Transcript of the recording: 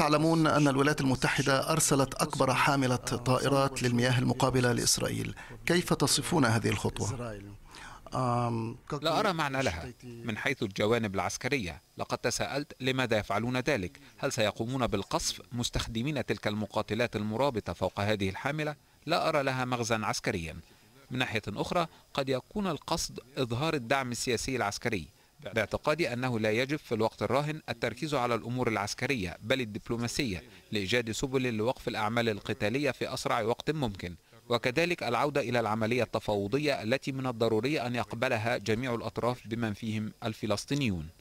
تعلمون أن الولايات المتحدة أرسلت أكبر حاملة طائرات للمياه المقابلة لإسرائيل كيف تصفون هذه الخطوة؟ لا أرى معنى لها من حيث الجوانب العسكرية لقد تساءلت لماذا يفعلون ذلك هل سيقومون بالقصف مستخدمين تلك المقاتلات المرابطة فوق هذه الحاملة لا أرى لها مغزى عسكريا من ناحية أخرى قد يكون القصد إظهار الدعم السياسي العسكري باعتقادي أنه لا يجب في الوقت الراهن التركيز على الأمور العسكرية بل الدبلوماسية لإيجاد سبل لوقف الأعمال القتالية في أسرع وقت ممكن وكذلك العودة إلى العملية التفاوضية التي من الضروري أن يقبلها جميع الأطراف بمن فيهم الفلسطينيون